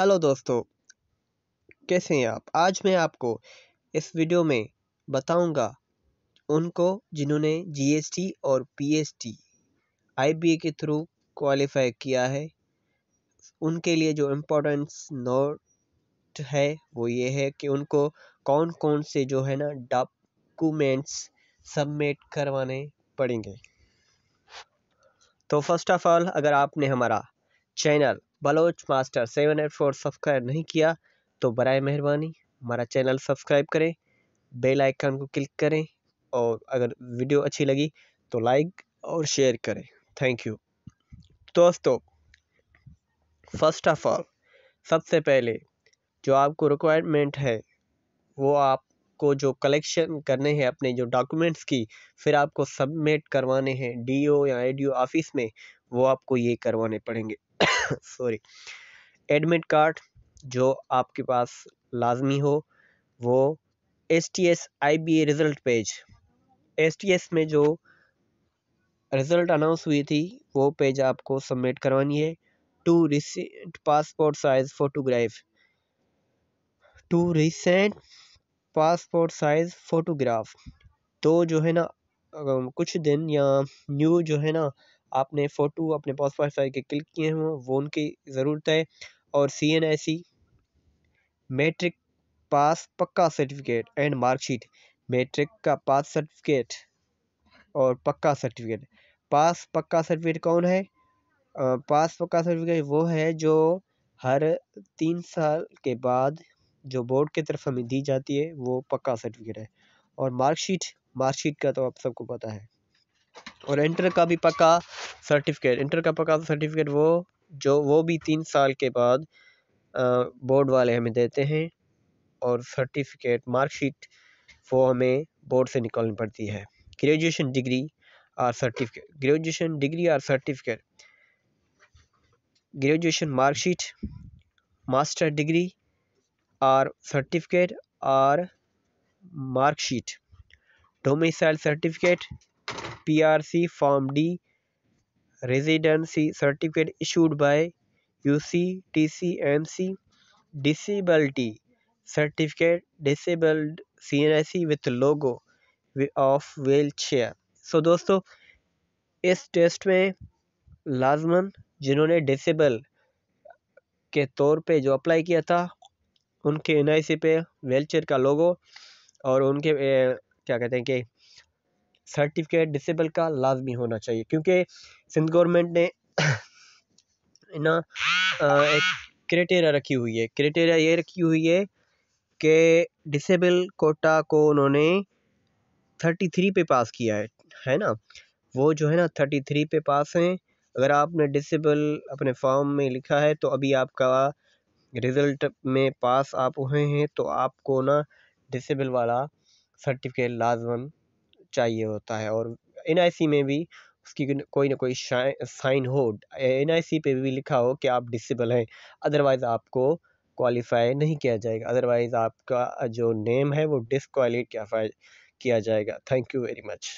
hello दोस्तों कैसे हैं आप आज मैं आपको इस वीडियो में बताऊंगा उनको जिन्होंने जीएसटी और पीएसटी आईबीए के थ्रू क्वालिफाई किया है उनके लिए जो इम्पोर्टेंस नोट है वो ये है कि उनको कौन कौन से जो है ना डॉक्यूमेंट्स सबमिट करवाने पड़ेंगे तो फर्स्ट ऑफ ऑल अगर आपने हमारा channel Baloch master seven eight four subscribe नहीं किया तो बर मेहरबानी हमारा चैनल सब्सक्राइब करें बेल आइकन को क्लिक करें और अगर वीडियो अच्छी लगी तो लाइक और शेयर करें थैंक यू दोस्तों फर्स्ट ऑफ ऑल सबसे पहले जो आपको रिक्वायरमेंट है वो आपको जो कलेक्शन करने हैं अपने जो डॉक्यूमेंट्स की फिर आपको सबमिट करवाने हैं डीओ या एडीओ ऑफिस में वो आपको ये करवाने पड़ेंगे सॉरी एडमिट कार्ड जो आपके पास लाजमी हो वो S T S I B A result page S T S में जो रिज़ल्ट अनाउंस हुई थी वो पेज आपको सबमिट करवानी है two recent passport size photograph two recent passport size photograph तो जो है ना कुछ दिन या न्यू जो है ना आपने फ़ोटो अपने पासपोर्ट साइज़ के क्लिक किए हों वो उनकी ज़रूरत है और सी एन आई सी मैट्रिक पास पक्का सर्टिफिकेट एंड मार्कशीट मैट्रिक का पास सर्टिफिकेट और पक्का सर्टिफिकेट पास पक्का सर्टिफिकेट कौन है पास पक्का सर्टिफिकेट वो है जो हर तीन साल के बाद जो बोर्ड की तरफ हमें दी जाती है वो पक्का सर्टिफिकेट है और मार्कशीट मार्कशीट का तो आप सबको पता है और इंटर का भी पक्का सर्टिफिकेट इंटर का पक्का सर्टिफिकेट वो जो वो भी तीन साल के बाद बोर्ड वाले हमें देते हैं और सर्टिफिकेट मार्कशीट वो हमें बोर्ड से निकालनी पड़ती है graduation degree or certificate graduation degree or certificate graduation marksheet master degree or certificate or marksheet domicile certificate PRC form D residency certificate issued by UC TCMC disability certificate disabled CNIC with logo of wheel so दोस्तों इस test में लाजमन जिन्होंने disable के तौर पे जो apply किया था उनके एनआईसी पे व्हील का लोगो और उनके ए, क्या कहते हैं कि सर्टिफिकेट डिसेबल का लाजमी होना चाहिए क्योंकि सिंध गवर्नमेंट ने ना एक क्राइटेरिया रखी हुई है क्रिटेरिया ये रखी हुई है कि डिसेबल कोटा को उन्होंने थर्टी थ्री पे पास किया है है ना वो जो है ना थर्टी थ्री पे पास हैं अगर आपने डिसेबल अपने फॉर्म में लिखा है तो अभी आपका रिज़ल्ट में पास आप हुए हैं तो आपको ना डिसेबल वाला सर्टिफिकेट लाजमन चाहिए होता है और एन में भी उसकी कोई ना कोई साइन हो सी पे भी लिखा हो कि आप डिसेबल हैं अदरवाइज आपको क्वालिफाई नहीं किया जाएगा अदरवाइज आपका जो नेम है वो डिसक्वालीफाई किया जाएगा थैंक यू वेरी मच